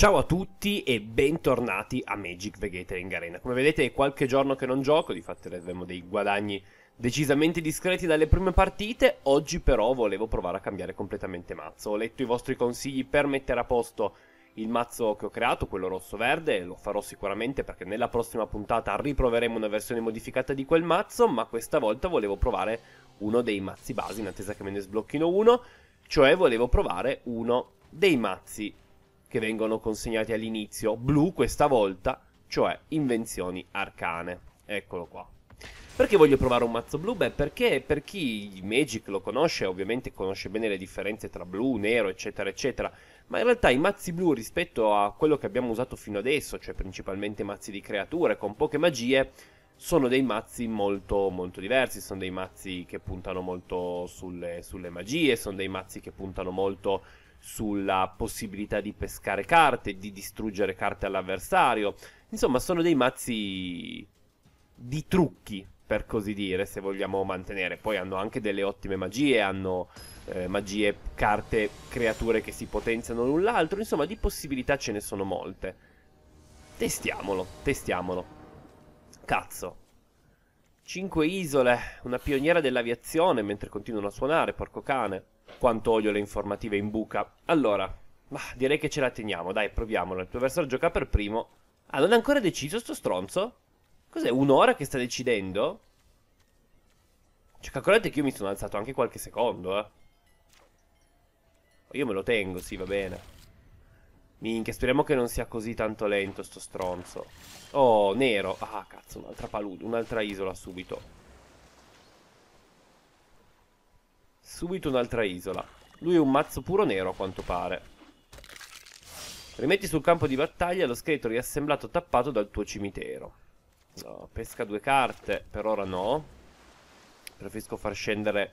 Ciao a tutti e bentornati a Magic the in Arena. Come vedete è qualche giorno che non gioco, di fatto avremo dei guadagni decisamente discreti dalle prime partite, oggi però volevo provare a cambiare completamente mazzo. Ho letto i vostri consigli per mettere a posto il mazzo che ho creato, quello rosso-verde, lo farò sicuramente perché nella prossima puntata riproveremo una versione modificata di quel mazzo, ma questa volta volevo provare uno dei mazzi basi in attesa che me ne sblocchino uno, cioè volevo provare uno dei mazzi che vengono consegnati all'inizio, blu questa volta, cioè invenzioni arcane. Eccolo qua. Perché voglio provare un mazzo blu? Beh, perché per chi Magic lo conosce, ovviamente conosce bene le differenze tra blu, nero, eccetera, eccetera, ma in realtà i mazzi blu rispetto a quello che abbiamo usato fino adesso, cioè principalmente mazzi di creature con poche magie, sono dei mazzi molto, molto diversi, sono dei mazzi che puntano molto sulle, sulle magie, sono dei mazzi che puntano molto sulla possibilità di pescare carte, di distruggere carte all'avversario. Insomma, sono dei mazzi di trucchi, per così dire, se vogliamo mantenere. Poi hanno anche delle ottime magie, hanno eh, magie, carte, creature che si potenziano l'un l'altro, insomma, di possibilità ce ne sono molte. Testiamolo, testiamolo. Cazzo. 5 isole, una pioniera dell'aviazione mentre continuano a suonare, porco cane quanto odio le informative in buca. Allora, ma direi che ce la teniamo, dai, proviamolo. Il tuo avversario gioca per primo. Ah, non è ancora deciso sto stronzo? Cos'è, un'ora che sta decidendo? Cioè, calcolate che io mi sono alzato anche qualche secondo, eh. Io me lo tengo, sì, va bene. Minchia, speriamo che non sia così tanto lento sto stronzo. Oh, nero. Ah, cazzo, un'altra palude, un'altra isola subito. Subito un'altra isola. Lui è un mazzo puro nero a quanto pare. Rimetti sul campo di battaglia lo scheletro riassemblato tappato dal tuo cimitero. No, pesca due carte, per ora no. Preferisco far scendere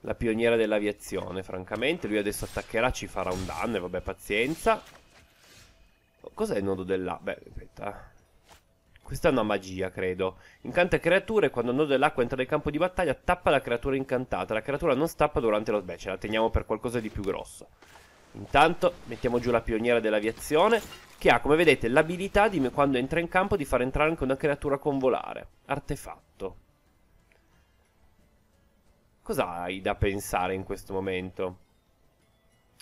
la pioniera dell'aviazione, francamente. Lui adesso attaccherà, ci farà un danno e vabbè, pazienza. Cos'è il nodo dell'A? Beh, aspetta. Questa è una magia, credo. Incanta creature, quando un nodo dell'acqua entra nel campo di battaglia, tappa la creatura incantata. La creatura non stappa durante lo... Beh, ce la teniamo per qualcosa di più grosso. Intanto mettiamo giù la pioniera dell'aviazione, che ha, come vedete, l'abilità di quando entra in campo di far entrare anche una creatura con volare. Artefatto. Cosa hai da pensare in questo momento?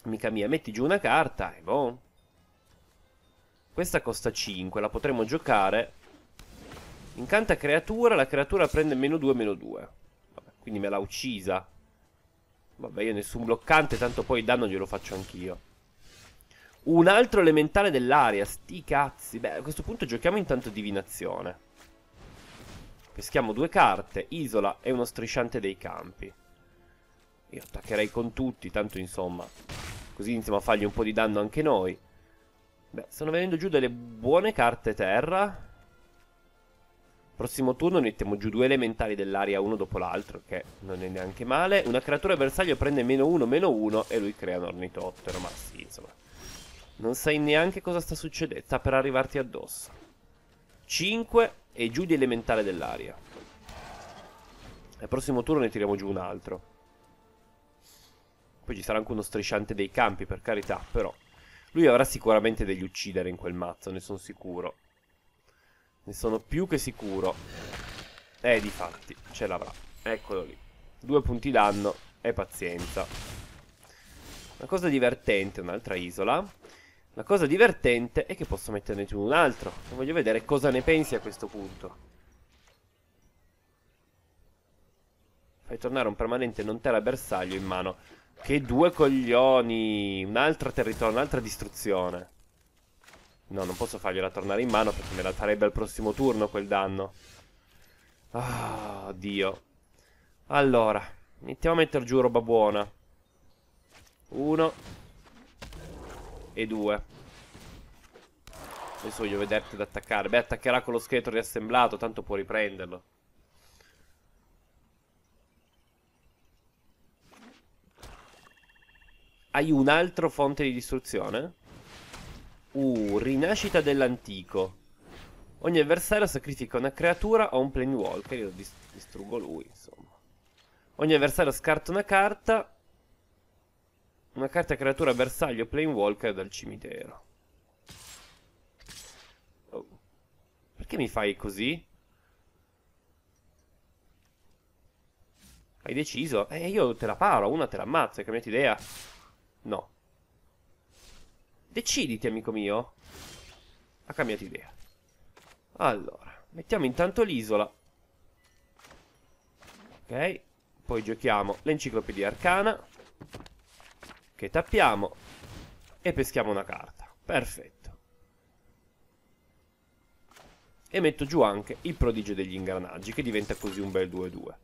Amica mia, metti giù una carta e boh. Questa costa 5, la potremmo giocare Incanta creatura, la creatura prende meno 2, meno 2. Vabbè, quindi me l'ha uccisa. Vabbè, io nessun bloccante, tanto poi il danno glielo faccio anch'io. Un altro elementale dell'aria, sti cazzi. Beh, a questo punto giochiamo intanto divinazione. Peschiamo due carte, isola e uno strisciante dei campi. Io attaccherei con tutti, tanto insomma... Così iniziamo a fargli un po' di danno anche noi. Beh, stanno venendo giù delle buone carte terra. Prossimo turno mettiamo giù due elementari dell'aria uno dopo l'altro, che non è neanche male. Una creatura bersaglio prende meno uno, meno uno e lui crea un ornitottero, ma sì, insomma. Non sai neanche cosa sta succedendo, sta per arrivarti addosso. 5 e giù di elementare dell'aria. Al prossimo turno ne tiriamo giù un altro. Poi ci sarà anche uno strisciante dei campi, per carità, però. Lui avrà sicuramente degli uccidere in quel mazzo, ne sono sicuro. Ne sono più che sicuro. Eh, fatti, ce l'avrà. Eccolo lì. Due punti danno e pazienza. Una cosa divertente, un'altra isola. La cosa divertente è che posso metterne giù un altro. voglio vedere cosa ne pensi a questo punto. Fai tornare un permanente non terra bersaglio in mano. Che due coglioni! Un altro territorio, un'altra distruzione. No, non posso fargliela tornare in mano perché me la farebbe al prossimo turno quel danno. Ah, oh, Dio. Allora, iniziamo a mettere giù roba buona. Uno. E due. Adesso voglio vederti ad attaccare. Beh, attaccherà con lo scheletro riassemblato, tanto può riprenderlo. Hai un altro fonte di distruzione? Uh, rinascita dell'antico. Ogni avversario sacrifica una creatura o un planewalker. Io distruggo lui, insomma. Ogni avversario scarta una carta. Una carta creatura bersaglio planewalker dal cimitero. Oh. Perché mi fai così? Hai deciso? Eh, io te la paro, una te l'ammazzo, hai cambiato idea? No. Deciditi, amico mio. Ha cambiato idea. Allora, mettiamo intanto l'isola. Ok, poi giochiamo l'enciclopedia arcana. Che tappiamo. E peschiamo una carta. Perfetto. E metto giù anche il prodigio degli ingranaggi, che diventa così un bel 2-2.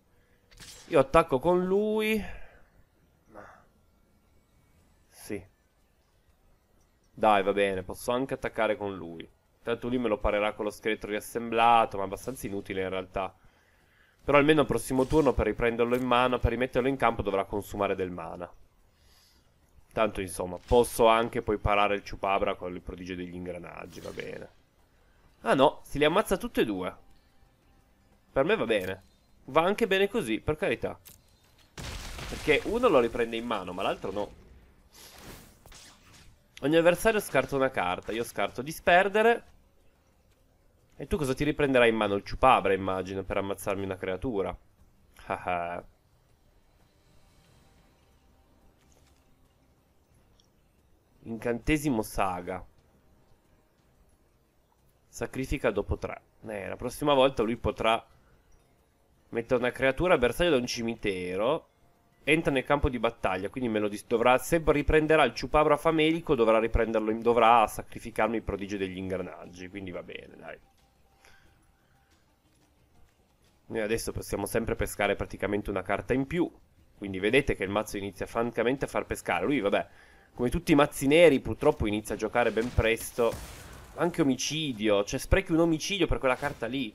Io attacco con lui. Dai, va bene, posso anche attaccare con lui. Tanto lui me lo parerà con lo scheletro riassemblato, ma abbastanza inutile in realtà. Però almeno al prossimo turno per riprenderlo in mano, per rimetterlo in campo dovrà consumare del mana. Tanto insomma, posso anche poi parare il ciupabra con il prodigio degli ingranaggi, va bene. Ah no, si li ammazza tutti e due. Per me va bene. Va anche bene così, per carità. Perché uno lo riprende in mano, ma l'altro no. Ogni avversario scarta una carta. Io scarto disperdere. E tu cosa ti riprenderai in mano? Il ciupabra, immagino, per ammazzarmi una creatura. Ah, ah. Incantesimo saga. Sacrifica dopo tre. Eh, la prossima volta lui potrà mettere una creatura bersaglio da un cimitero entra nel campo di battaglia, quindi me lo dis- dovrà, se riprenderà il ciupabra famelico dovrà riprenderlo, dovrà sacrificarmi il prodigio degli ingranaggi, quindi va bene, dai. Noi adesso possiamo sempre pescare praticamente una carta in più, quindi vedete che il mazzo inizia francamente a far pescare, lui vabbè, come tutti i mazzi neri purtroppo inizia a giocare ben presto, anche omicidio, cioè sprechi un omicidio per quella carta lì.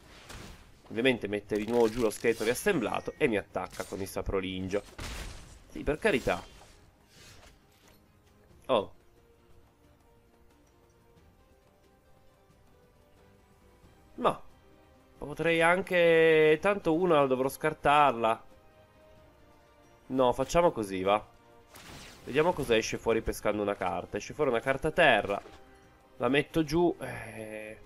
Ovviamente mette di nuovo giù lo scheletro riassemblato e mi attacca con il saprolingio. Sì, per carità. Oh. Ma. Potrei anche... Tanto una la dovrò scartarla. No, facciamo così, va. Vediamo cosa esce fuori pescando una carta. Esce fuori una carta terra. La metto giù. Eh...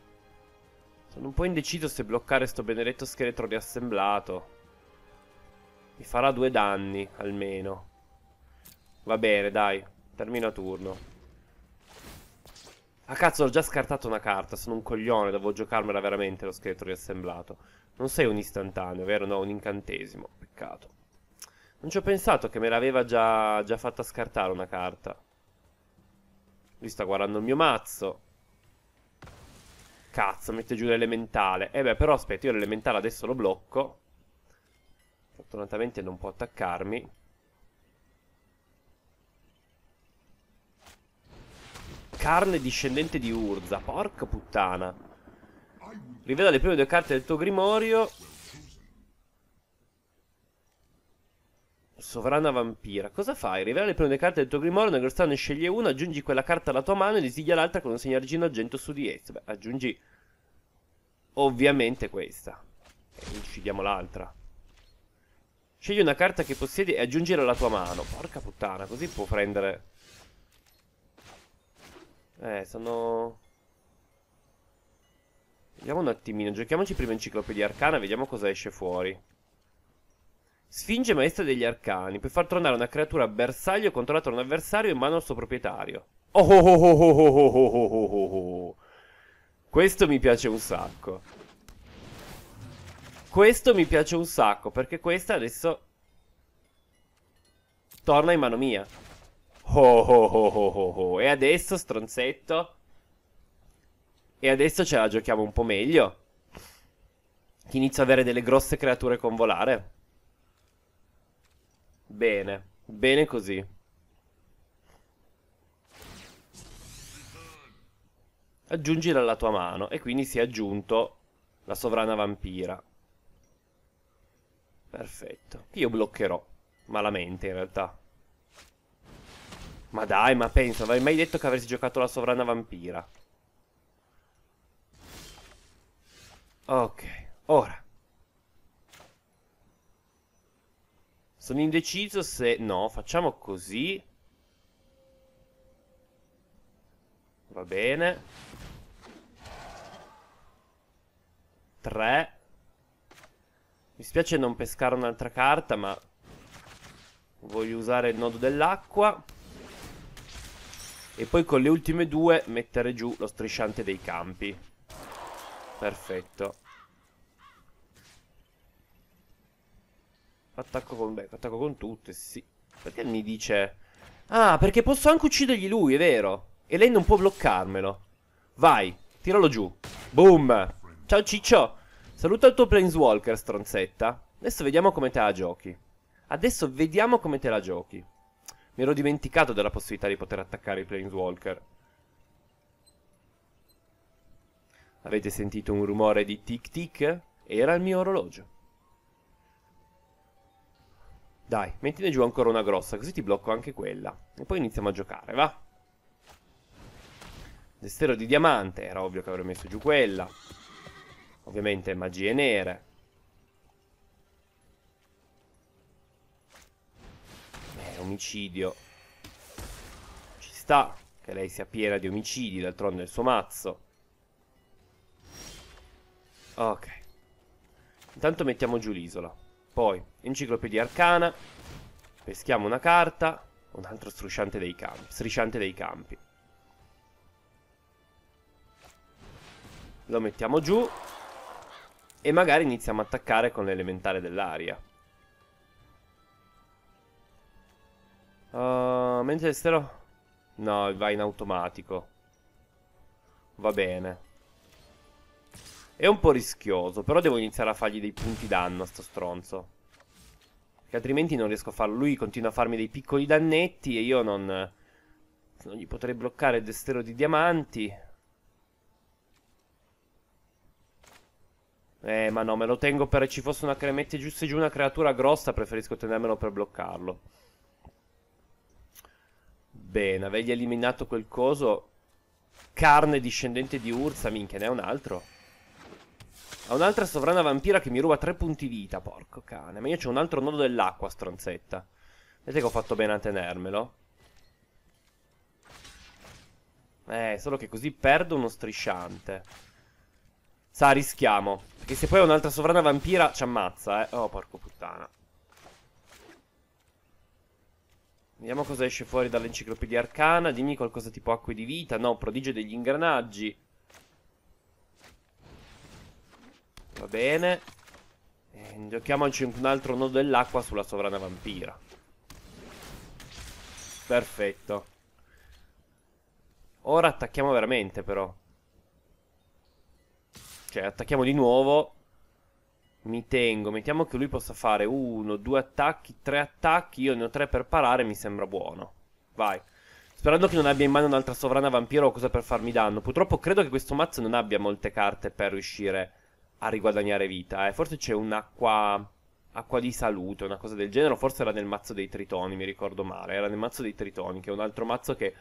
Sono un po' indeciso se bloccare sto benedetto scheletro riassemblato. Mi farà due danni, almeno. Va bene, dai. Termina turno. Ah cazzo, ho già scartato una carta, sono un coglione, devo giocarmela veramente lo scheletro riassemblato. Non sei un istantaneo, vero? No, un incantesimo, peccato. Non ci ho pensato che me l'aveva già, già fatta scartare una carta. Lui sta guardando il mio mazzo. Cazzo, mette giù l'elementale. Eh beh, però aspetta, io l'elementale adesso lo blocco. Fortunatamente non può attaccarmi. Carne discendente di Urza. Porca puttana. Rivela le prime due carte del tuo grimorio. sovrana vampira. Cosa fai? Rivela le prime carte del tuo grimorio, nel grossa ne sceglie una, aggiungi quella carta alla tua mano e desiglia l'altra con un segno argino argento su di essa. Beh, aggiungi ovviamente questa. E uccidiamo l'altra. Scegli una carta che possiedi e aggiungila alla tua mano. Porca puttana, così può prendere... Eh, sono... Vediamo un attimino, giochiamoci prima Enciclopedia Arcana, vediamo cosa esce fuori. Sfinge maestra degli arcani, puoi far tornare una creatura bersaglio controllata da un avversario in mano al suo proprietario. Oh oh oh oh oh oh oh oh oh oh. Questo mi piace un sacco. Questo mi piace un sacco, perché questa adesso torna in mano mia. Oh oh oh oh oh oh. E adesso, stronzetto? E adesso ce la giochiamo un po' meglio. inizio ad avere delle grosse creature con volare. Bene, bene così. Aggiungila alla tua mano e quindi si è aggiunto la sovrana vampira. Perfetto. Io bloccherò, malamente in realtà. Ma dai, ma pensa, non avrei mai detto che avresti giocato la sovrana vampira. Ok, ora. Sono indeciso se... No, facciamo così. Va bene. Tre. Mi spiace non pescare un'altra carta, ma... Voglio usare il nodo dell'acqua. E poi con le ultime due mettere giù lo strisciante dei campi. Perfetto. Attacco con... Beh, attacco con tutte, sì. Perché mi dice... Ah, perché posso anche uccidergli lui, è vero. E lei non può bloccarmelo. Vai, tiralo giù. Boom. Ciao ciccio. Saluta il tuo Planeswalker, stronzetta. Adesso vediamo come te la giochi. Adesso vediamo come te la giochi. Mi ero dimenticato della possibilità di poter attaccare i Planeswalker. Avete sentito un rumore di tic tic? Era il mio orologio. Dai, mettine giù ancora una grossa, così ti blocco anche quella. E poi iniziamo a giocare, va? Destero di diamante, era ovvio che avrei messo giù quella. Ovviamente magie nere. Beh, omicidio. Ci sta che lei sia piena di omicidi, d'altronde è il suo mazzo. Ok. Intanto mettiamo giù l'isola. Poi, enciclopedia arcana. Peschiamo una carta. Un altro strisciante dei campi. Strisciante dei campi. Lo mettiamo giù. E magari iniziamo a attaccare con l'elementare dell'aria. Uh, mentre stero... No, va in automatico. Va bene. È un po' rischioso, però devo iniziare a fargli dei punti danno a sto stronzo. Perché altrimenti non riesco a farlo. Lui continua a farmi dei piccoli dannetti e io non... Non gli potrei bloccare il destero di diamanti. Eh, ma no, me lo tengo per... Ci fosse una... cremette giù giù una creatura grossa, preferisco tenermelo per bloccarlo. Bene, avergli eliminato quel coso... Carne discendente di Ursa, minchia, ne è un altro. Ha un'altra sovrana vampira che mi ruba tre punti vita, porco cane. Ma io c'ho un altro nodo dell'acqua, stronzetta. Vedete che ho fatto bene a tenermelo? Eh, solo che così perdo uno strisciante. Sa, rischiamo. Perché se poi ho un'altra sovrana vampira ci ammazza, eh. Oh, porco puttana. Vediamo cosa esce fuori dall'enciclopedia arcana. Dimmi qualcosa tipo acque di vita. No, prodigio degli ingranaggi. Va bene. giochiamoci un altro nodo dell'acqua sulla sovrana vampira. Perfetto. Ora attacchiamo veramente però. Cioè, attacchiamo di nuovo. Mi tengo, mettiamo che lui possa fare uno, due attacchi, tre attacchi. Io ne ho tre per parare, mi sembra buono. Vai. Sperando che non abbia in mano un'altra sovrana vampiro o cosa per farmi danno. Purtroppo credo che questo mazzo non abbia molte carte per riuscire a riguadagnare vita. Eh. Forse c'è un'acqua acqua di salute, una cosa del genere, forse era nel mazzo dei tritoni, mi ricordo male, era nel mazzo dei tritoni, che è un altro mazzo che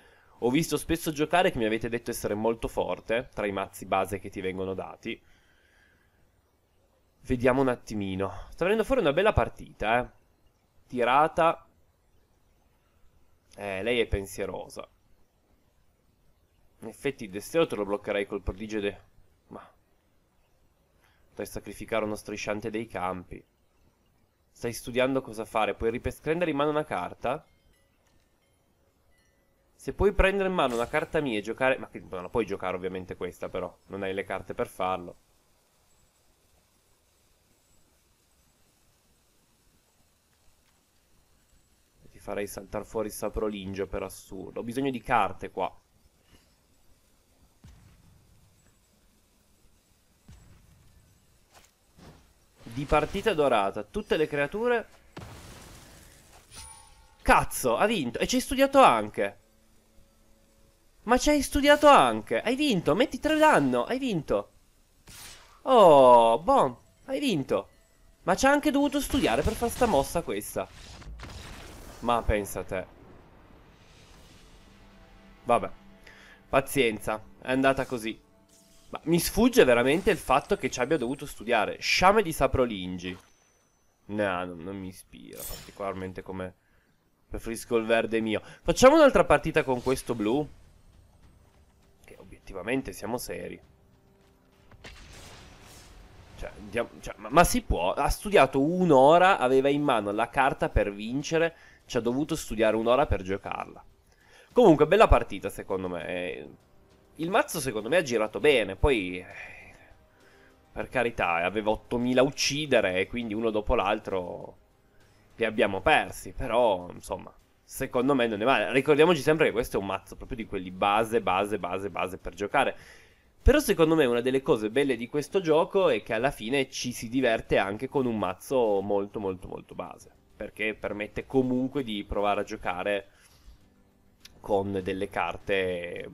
ho visto spesso giocare e che mi avete detto essere molto forte, tra i mazzi base che ti vengono dati. Vediamo un attimino. Sta venendo fuori una bella partita, eh. Tirata. Eh, lei è pensierosa. In effetti il destino te lo bloccherai col prodigio de... Potrei sacrificare uno strisciante dei campi. Stai studiando cosa fare. Puoi riprendere in mano una carta? Se puoi prendere in mano una carta mia e giocare... Ma no, non puoi giocare ovviamente questa però. Non hai le carte per farlo. Ti farei saltare fuori il Saprolingio per assurdo. Ho bisogno di carte qua. di partita dorata. Tutte le creature... Cazzo, ha vinto. E ci hai studiato anche. Ma ci hai studiato anche. Hai vinto. Metti tre danno. Hai vinto. Oh, buon. Hai vinto. Ma ci ha anche dovuto studiare per fare sta mossa questa. Ma pensa a te. Vabbè. Pazienza. È andata così. Ma mi sfugge veramente il fatto che ci abbia dovuto studiare. Sciame di Saprolingi. No, non, non mi ispira particolarmente come... Preferisco il verde mio. Facciamo un'altra partita con questo blu. Che obiettivamente siamo seri. Cioè, andiamo, cioè, ma, ma, si può. Ha studiato un'ora, aveva in mano la carta per vincere, ci ha dovuto studiare un'ora per giocarla. Comunque, bella partita secondo me il mazzo secondo me ha girato bene, poi per carità eh, aveva 8000 uccidere e quindi uno dopo l'altro li abbiamo persi, però insomma secondo me non è male. Ricordiamoci sempre che questo è un mazzo proprio di quelli base, base, base, base per giocare. Però secondo me una delle cose belle di questo gioco è che alla fine ci si diverte anche con un mazzo molto molto molto base, perché permette comunque di provare a giocare con delle carte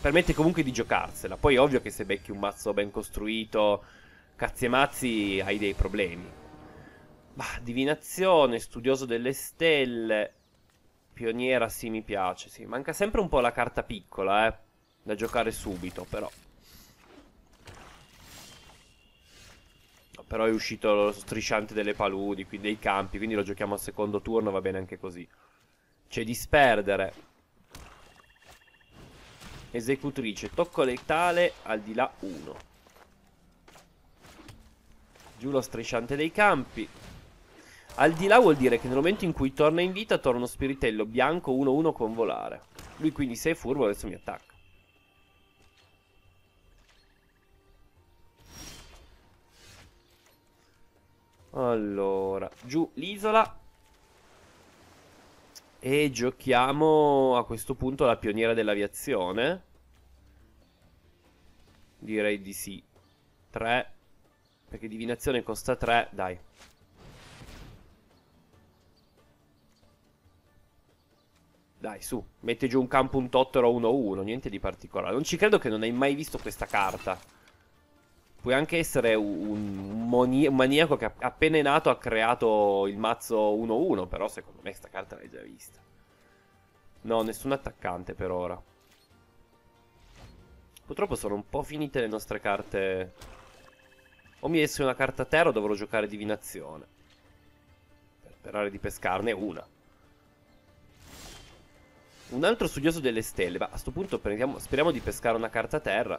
permette comunque di giocarsela. Poi è ovvio che se becchi un mazzo ben costruito, cazzi e mazzi, hai dei problemi. Bah, divinazione, studioso delle stelle, pioniera, sì, mi piace, sì. Manca sempre un po' la carta piccola, eh, da giocare subito, però. Però è uscito lo strisciante delle paludi, qui dei campi, quindi lo giochiamo al secondo turno, va bene anche così. C'è disperdere. Esecutrice, tocco letale al di là 1. Giù lo strisciante dei campi. Al di là vuol dire che nel momento in cui torna in vita torna uno spiritello bianco 1-1 con volare. Lui quindi se è furbo adesso mi attacca. Allora, giù l'isola e giochiamo a questo punto la pioniera dell'aviazione. Direi di sì. 3. Perché divinazione costa 3. Dai. Dai, su. Metti giù un campo un tottero 1-1. Niente di particolare. Non ci credo che non hai mai visto questa carta puoi anche essere un, moni- maniaco che appena è nato ha creato il mazzo 1-1, però secondo me questa carta l'hai già vista. No, nessun attaccante per ora. Purtroppo sono un po' finite le nostre carte. O mi esce una carta terra o dovrò giocare divinazione. Per sperare di pescarne una. Un altro studioso delle stelle. Ma a questo punto speriamo di pescare una carta terra.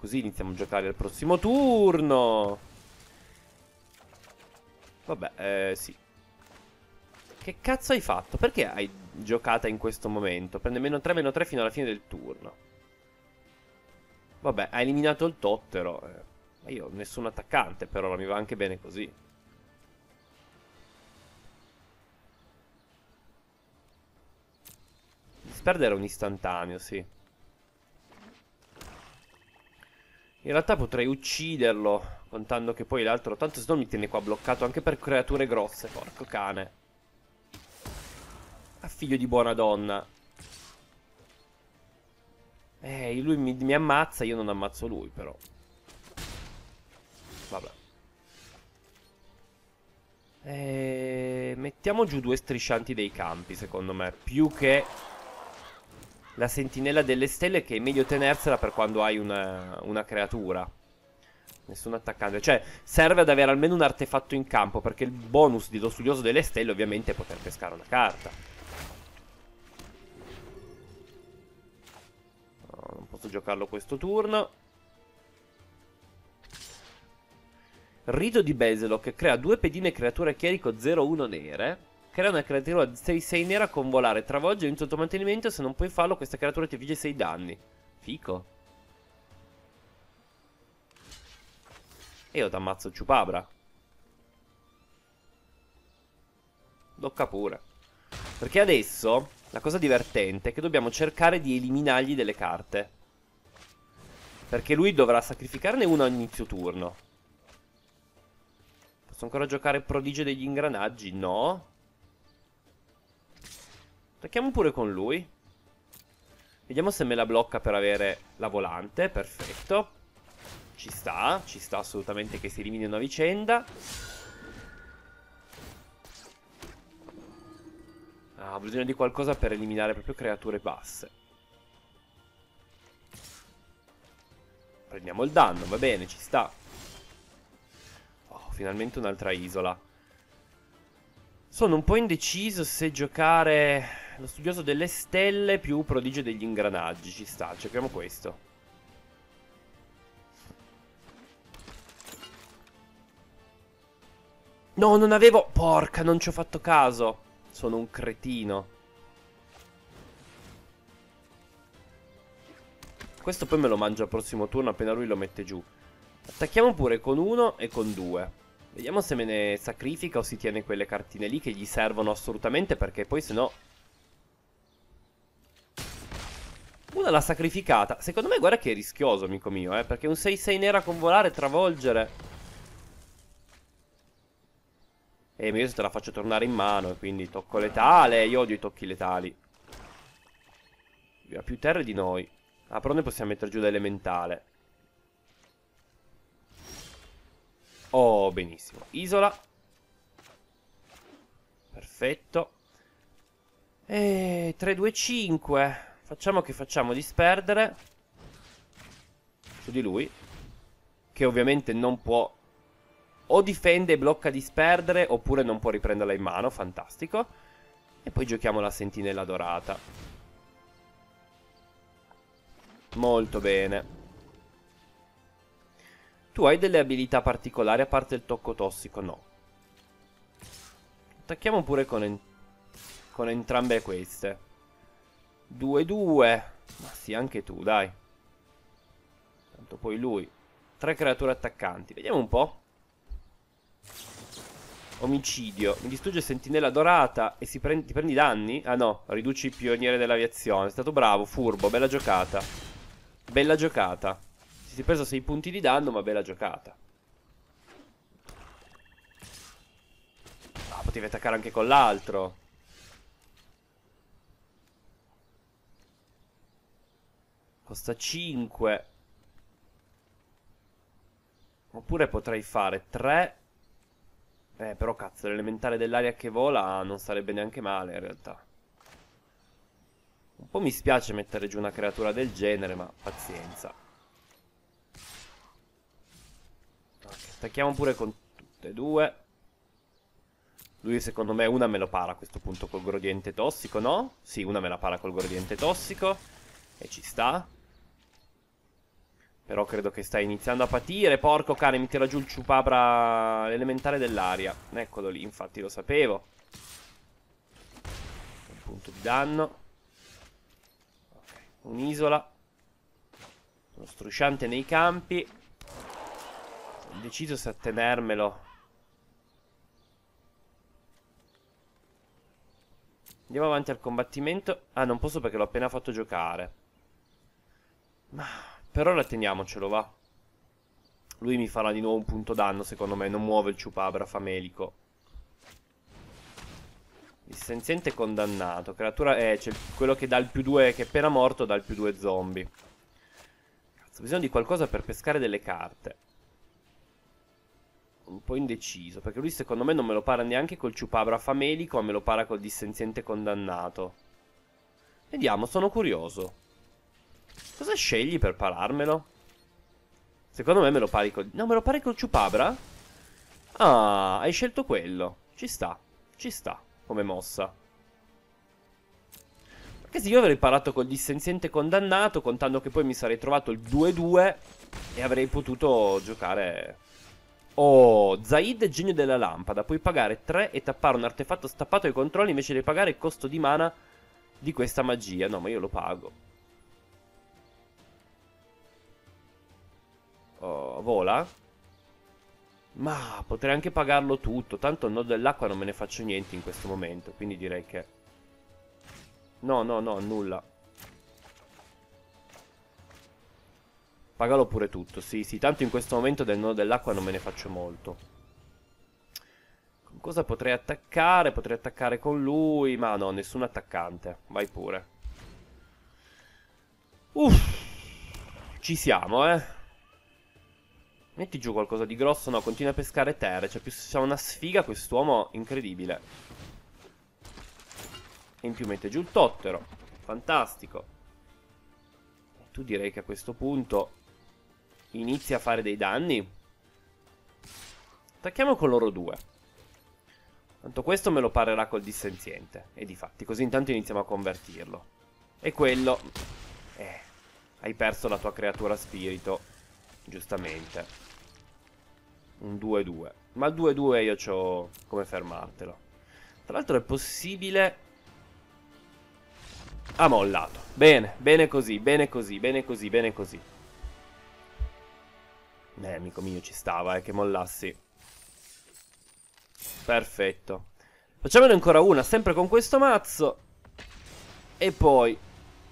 Così iniziamo a giocare al prossimo turno. Vabbè, eh, sì. Che cazzo hai fatto? Perché hai giocata in questo momento? Prende meno 3, meno 3 fino alla fine del turno. Vabbè, ha eliminato il Tottero. Eh. Ma io nessun attaccante, però mi va anche bene così. Disperdere un istantaneo, sì. In realtà potrei ucciderlo, contando che poi l'altro... Tanto se no mi tiene qua bloccato anche per creature grosse, porco cane. Ah, figlio di buona donna. Eh, lui mi, mi ammazza, io non ammazzo lui, però. Vabbè. Eh, mettiamo giù due striscianti dei campi, secondo me. Più che la sentinella delle stelle che è meglio tenersela per quando hai una, una creatura. Nessun attaccante. Cioè, serve ad avere almeno un artefatto in campo, perché il bonus di lo studioso delle stelle ovviamente è poter pescare una carta. No, non posso giocarlo questo turno. Rito di Beseloc crea due pedine creature chierico 0-1 nere Crea una creatura 6-6 nera con volare, travolge in tutto mantenimento. Se non puoi farlo, questa creatura ti infligge 6 danni. Fico. E io t'ammazzo ciupabra. Tocca pure. Perché adesso la cosa divertente è che dobbiamo cercare di eliminargli delle carte. Perché lui dovrà sacrificarne una inizio turno. Posso ancora giocare prodigio degli ingranaggi? No. Attacchiamo pure con lui. Vediamo se me la blocca per avere la volante. Perfetto. Ci sta, ci sta assolutamente che si eliminino una vicenda. Ah, ho bisogno di qualcosa per eliminare proprio creature basse. Prendiamo il danno, va bene, ci sta. Oh, finalmente un'altra isola. Sono un po' indeciso se giocare lo studioso delle stelle più prodigio degli ingranaggi. Ci sta, cerchiamo questo. No, non avevo... Porca, non ci ho fatto caso. Sono un cretino. Questo poi me lo mangio al prossimo turno appena lui lo mette giù. Attacchiamo pure con uno e con due. Vediamo se me ne sacrifica o si tiene quelle cartine lì che gli servono assolutamente perché poi se no Una l'ha sacrificata. Secondo me guarda che è rischioso, amico mio, eh. Perché un 6-6 nera con volare, travolgere. E io se te la faccio tornare in mano, quindi tocco letale. Io odio i tocchi letali. Ha più terre di noi. Ah, però noi possiamo mettere giù da elementale. Oh, benissimo. Isola. Perfetto. Eh, e 3-2-5. Facciamo che facciamo disperdere su di lui. Che ovviamente non può... O difende e blocca disperdere, oppure non può riprenderla in mano, fantastico. E poi giochiamo la sentinella dorata. Molto bene. Tu hai delle abilità particolari a parte il tocco tossico? No. Attacchiamo pure con, en con entrambe queste. 2-2. Ma sì, anche tu, dai. Tanto poi lui. Tre creature attaccanti. Vediamo un po'. Omicidio. Mi distrugge sentinella dorata e si prendi, ti prendi danni? Ah no, riduci il pioniere dell'aviazione. È stato bravo, furbo, bella giocata. Bella giocata. Si è preso 6 punti di danno, ma bella giocata. Ah, potevi attaccare anche con l'altro. Costa 5. Oppure potrei fare 3. Eh, però cazzo, l'elementare dell'aria che vola non sarebbe neanche male in realtà. Un po' mi spiace mettere giù una creatura del genere, ma pazienza. Okay, attacchiamo pure con tutte e due. Lui secondo me una me lo para a questo punto col gradiente tossico, no? Sì, una me la para col gradiente tossico. E ci sta. Però credo che stai iniziando a patire. Porco cane, mi tira giù il ciupabra elementare dell'aria. Eccolo lì, infatti lo sapevo. Un punto di danno. Okay. Un'isola. Uno strusciante nei campi. Ho deciso se tenermelo. Andiamo avanti al combattimento. Ah, non posso perché l'ho appena fatto giocare. Ma... Per ora teniamocelo, va. Lui mi farà di nuovo un punto danno, secondo me. Non muove il ciupabra famelico. Il senziente condannato. Creatura... Eh, c'è quello che dà il più due... Che è appena morto dà il più due zombie. Cazzo, ho bisogno di qualcosa per pescare delle carte. Un po' indeciso. Perché lui, secondo me, non me lo para neanche col ciupabra famelico, ma me lo para col dissenziente condannato. Vediamo, sono curioso. Cosa scegli per pararmelo? Secondo me me lo pari col... No, me lo pari col Chupabra? Ah, hai scelto quello. Ci sta. Ci sta, come mossa. Perché se io avrei parato col dissenziente condannato, contando che poi mi sarei trovato il 2-2 e avrei potuto giocare... Oh, Zaid, genio della lampada. Puoi pagare 3 e tappare un artefatto stappato ai controlli invece di pagare il costo di mana di questa magia. No, ma io lo pago. oh, vola. Ma potrei anche pagarlo tutto. Tanto il nodo dell'acqua non me ne faccio niente in questo momento. Quindi direi che... No, no, no, nulla. Pagalo pure tutto. Sì, sì, tanto in questo momento del nodo dell'acqua non me ne faccio molto. Con cosa potrei attaccare? Potrei attaccare con lui. Ma no, nessun attaccante. Vai pure. Uff. Ci siamo, eh. Metti giù qualcosa di grosso, no, continua a pescare terre. Cioè, una sfiga quest'uomo incredibile. E in più mette giù il tottero. Fantastico. E tu direi che a questo punto inizi a fare dei danni. Attacchiamo con loro due. Tanto questo me lo parerà col dissenziente. E di fatti, così intanto iniziamo a convertirlo. E quello... Eh, hai perso la tua creatura spirito. Giustamente un 2-2. Ma il 2-2 io ho come fermartelo. Tra l'altro è possibile... Ha ah, mollato. Bene, bene così, bene così, bene così, bene così. Eh, amico mio, ci stava, eh, che mollassi. Perfetto. Facciamone ancora una, sempre con questo mazzo. E poi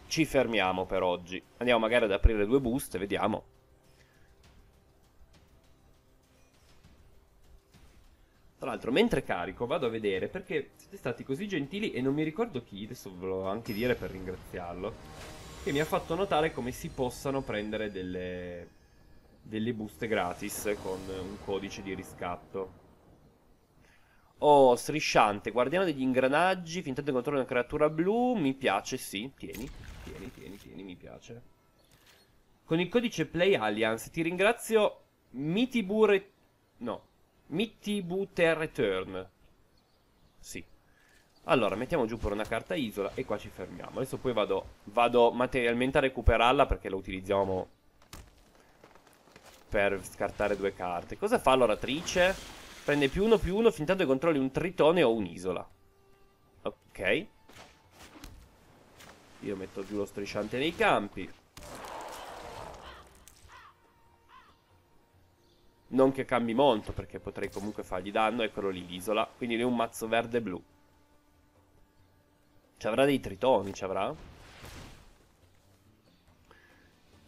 ci fermiamo per oggi. Andiamo magari ad aprire due buste, vediamo. Tra l'altro, mentre carico, vado a vedere perché siete stati così gentili e non mi ricordo chi, adesso ve lo anche dire per ringraziarlo, che mi ha fatto notare come si possano prendere delle, delle buste gratis con un codice di riscatto. Oh, strisciante, guardiano degli ingranaggi, fintanto di incontrare una creatura blu, mi piace, sì, tieni, tieni, tieni, tieni, mi piace. Con il codice Play Alliance ti ringrazio Mitibure... no, Mitty Buter Return. Sì. Allora, mettiamo giù pure una carta isola e qua ci fermiamo. Adesso poi vado, vado materialmente a recuperarla perché la utilizziamo per scartare due carte. Cosa fa l'oratrice? Prende più uno più uno fin tanto che controlli un tritone o un'isola. Ok. Io metto giù lo strisciante nei campi. Non che cambi molto, perché potrei comunque fargli danno, e quello lì l'isola. Quindi lui è un mazzo verde-blu. e Ci avrà dei tritoni, ci avrà?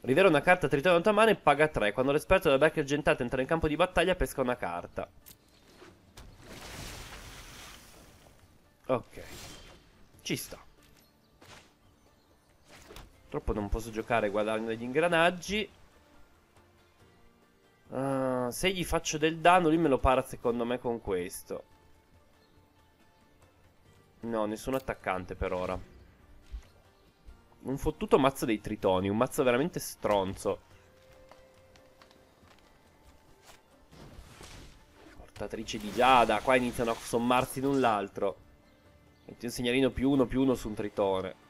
Rivela una carta tritone a tua mano e paga 3. Quando l'esperto della back argentata entra in campo di battaglia, pesca una carta. Ok. Ci sta. Purtroppo non posso giocare guadagnando degli ingranaggi. Uh, se gli faccio del danno, lui me lo para secondo me con questo. No, nessun attaccante per ora. Un fottuto mazzo dei tritoni, un mazzo veramente stronzo. Portatrice di Giada, qua iniziano a sommarsi l'un l'altro. Metti un segnalino più uno più uno su un tritone.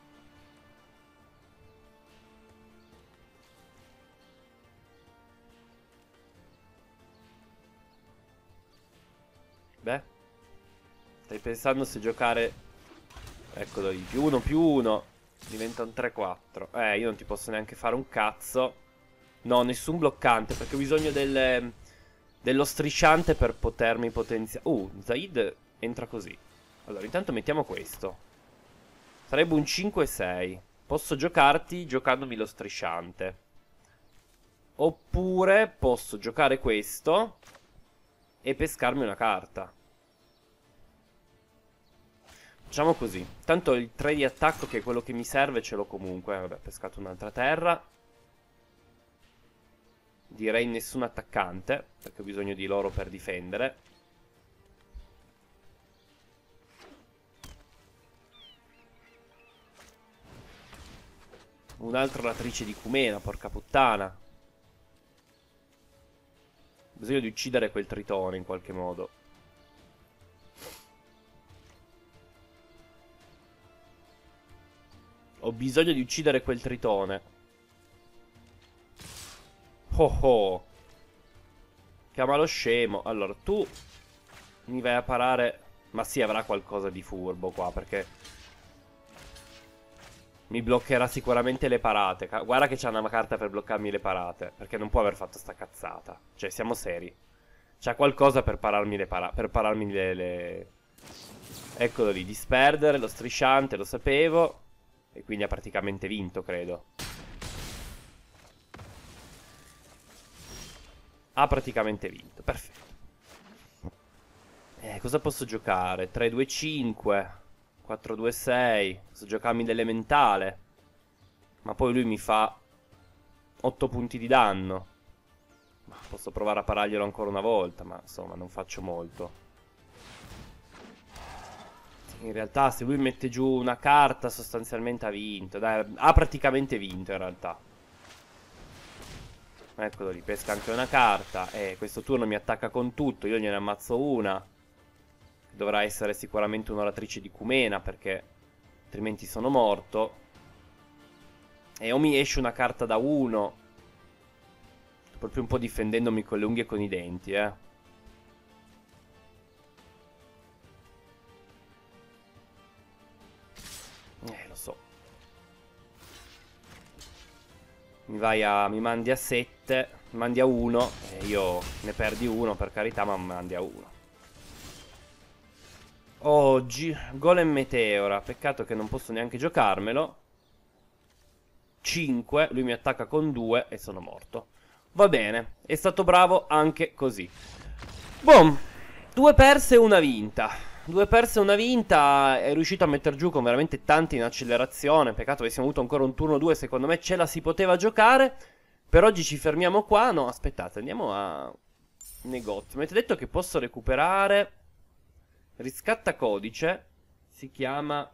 pensando se giocare... Eccolo lì, più uno, più uno. Diventa un 3-4. Eh, io non ti posso neanche fare un cazzo. No, nessun bloccante, perché ho bisogno del... Dello strisciante per potermi potenziare. Uh, Zaid entra così. Allora, intanto mettiamo questo. Sarebbe un 5-6. Posso giocarti giocandomi lo strisciante. Oppure posso giocare questo e pescarmi una carta. Facciamo così. Tanto il 3 di attacco, che è quello che mi serve, ce l'ho comunque. Vabbè, pescato un'altra terra. Direi nessun attaccante, perché ho bisogno di loro per difendere. Un'altra oratrice di Cumena, porca puttana. Ho bisogno di uccidere quel tritone in qualche modo. Ho bisogno di uccidere quel tritone. Oh oh. Chiama lo scemo. Allora, tu mi vai a parare... Ma sì, avrà qualcosa di furbo qua, perché... Mi bloccherà sicuramente le parate. Guarda che c'ha una carta per bloccarmi le parate. Perché non può aver fatto sta cazzata. Cioè, siamo seri. C'ha qualcosa per pararmi le parate. Per pararmi le... le... Eccolo lì, disperdere, lo strisciante, lo sapevo. E quindi ha praticamente vinto, credo. Ha praticamente vinto, perfetto. Eh, cosa posso giocare? 3-2-5, 4-2-6, posso giocarmi l'elementale. Ma poi lui mi fa 8 punti di danno. posso provare a pararglielo ancora una volta, ma insomma non faccio molto in realtà se lui mette giù una carta sostanzialmente ha vinto. Dai, ha praticamente vinto in realtà. Eccolo lì, pesca anche una carta. Eh, questo turno mi attacca con tutto, io gliene ammazzo una. Dovrà essere sicuramente un'oratrice di Cumena perché altrimenti sono morto. E o mi esce una carta da uno. Proprio un po' difendendomi con le unghie e con i denti, eh. mi, vai a, mi mandi a 7, mi mandi a 1 e io ne perdi uno per carità ma mi mandi a 1. Oggi, Golem Meteora, peccato che non posso neanche giocarmelo. 5, lui mi attacca con 2 e sono morto. Va bene, è stato bravo anche così. Boom, due perse e una vinta due perse e una vinta, è riuscito a mettere giù con veramente tanti in accelerazione, peccato che siamo avuto ancora un turno 2, secondo me ce la si poteva giocare, per oggi ci fermiamo qua, no aspettate, andiamo a negozio, mi avete detto che posso recuperare riscatta codice, si chiama,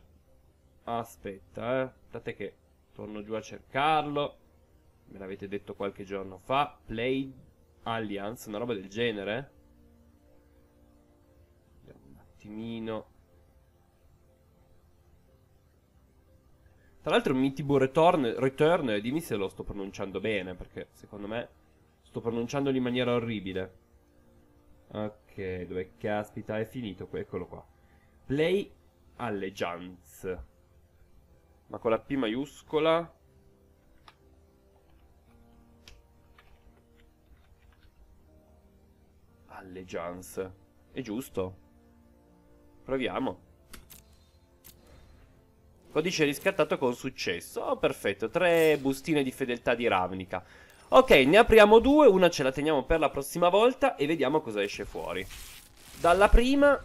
aspetta eh, date che torno giù a cercarlo, me l'avete detto qualche giorno fa, Play Alliance, una roba del genere, attimino. Tra l'altro Mitibu Return, Return, dimmi se lo sto pronunciando bene, perché secondo me sto pronunciandolo in maniera orribile. Ok, dove caspita, è finito, eccolo qua. Play Allegiance. Ma con la P maiuscola... Allegiance. È giusto? Proviamo. Codice riscattato con successo. Oh, perfetto. Tre bustine di fedeltà di Ravnica. Ok, ne apriamo due. Una ce la teniamo per la prossima volta e vediamo cosa esce fuori. Dalla prima...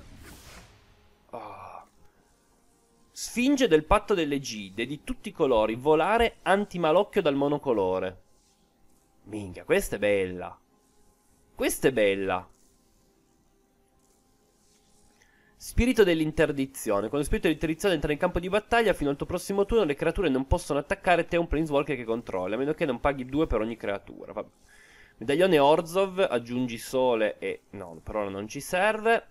Oh. Sfinge del patto delle gide di tutti i colori, volare antimalocchio dal monocolore. Minchia, questa è bella. Questa è bella. Spirito dell'interdizione. Quando lo spirito dell'interdizione entra in campo di battaglia, fino al tuo prossimo turno le creature non possono attaccare te un Planeswalker che controlli, a meno che non paghi due per ogni creatura. Vabbè. Medaglione Orzov, aggiungi sole e... no, però non ci serve.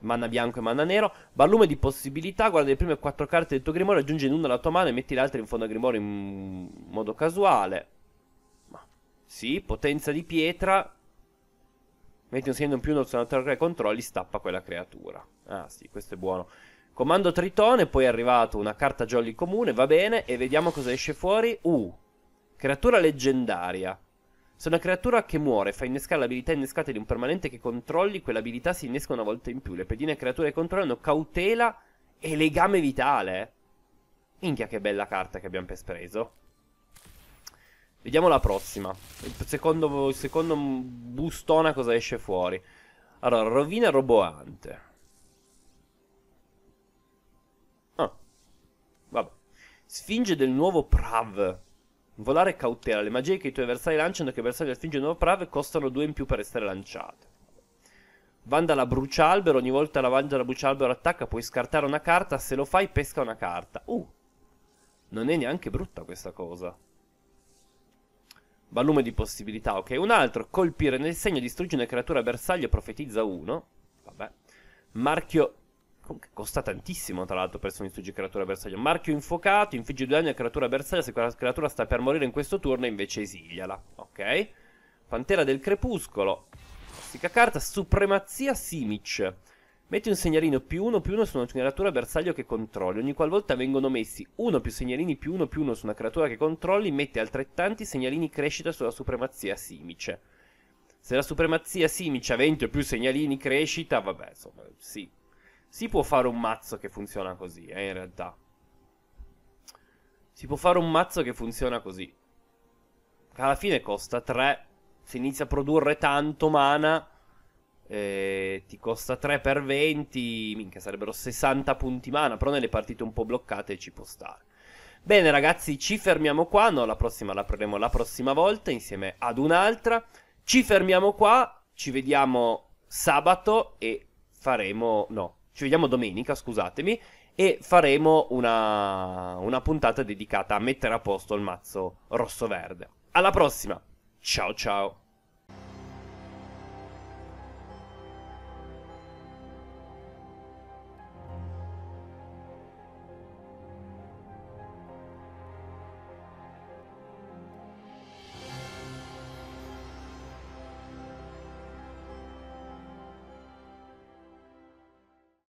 Manna bianco e mana nero. Ballume di possibilità, guarda le prime quattro carte del tuo grimorio, aggiungi in una alla tua mano e metti le altre in fondo al grimorio in modo casuale. Ma... Sì, potenza di pietra, Metti un segno in più uno 83 controlli stappa quella creatura. Ah sì, questo è buono. Comando Tritone, poi è arrivato una carta jolly comune, va bene, e vediamo cosa esce fuori. Uh, creatura leggendaria. Se una creatura che muore fa innescare l'abilità innescata di un permanente che controlli, quell'abilità si innesca una volta in più. Le pedine creature che controllano cautela e legame vitale. Minchia che bella carta che abbiamo preso. Vediamo la prossima. Il secondo, il secondo bustona cosa esce fuori. Allora, rovina roboante. Ah. Vabbè. Sfinge del nuovo Prav. Volare cautela. Le magie che i tuoi avversari lanciano che i avversari della sfinge del nuovo Prav costano due in più per essere lanciate. Vandala brucialbero. Ogni volta la Vandala brucialbero attacca puoi scartare una carta. Se lo fai pesca una carta. Uh. Non è neanche brutta questa cosa. Volume di possibilità, ok. Un altro, colpire nel segno, distrugge una creatura bersaglio, profetizza uno. Vabbè. Marchio... Comunque costa tantissimo, tra l'altro, per se distrugge creatura bersaglio. Marchio infuocato, infligge due danni a creatura bersaglio. Se quella creatura sta per morire in questo turno, invece esiliala, ok. Pantera del crepuscolo. Classica carta, supremazia Simic. Metti un segnalino più uno più uno su una creatura bersaglio che controlli. Ogni qualvolta vengono messi uno più segnalini più uno più uno su una creatura che controlli, mette altrettanti segnalini crescita sulla supremazia simice. Se la supremazia simice ha 20 o più segnalini crescita, vabbè, insomma, sì. Si può fare un mazzo che funziona così, eh, in realtà. Si può fare un mazzo che funziona così. Alla fine costa 3. Si inizia a produrre tanto mana, eh, ti costa 3 per 20, minchia sarebbero 60 punti mana, però nelle partite un po' bloccate ci può stare. Bene ragazzi, ci fermiamo qua, no la prossima la prenderemo la prossima volta insieme ad un'altra. Ci fermiamo qua, ci vediamo sabato e faremo... no, ci vediamo domenica, scusatemi, e faremo una, una puntata dedicata a mettere a posto il mazzo rosso-verde. Alla prossima, ciao ciao!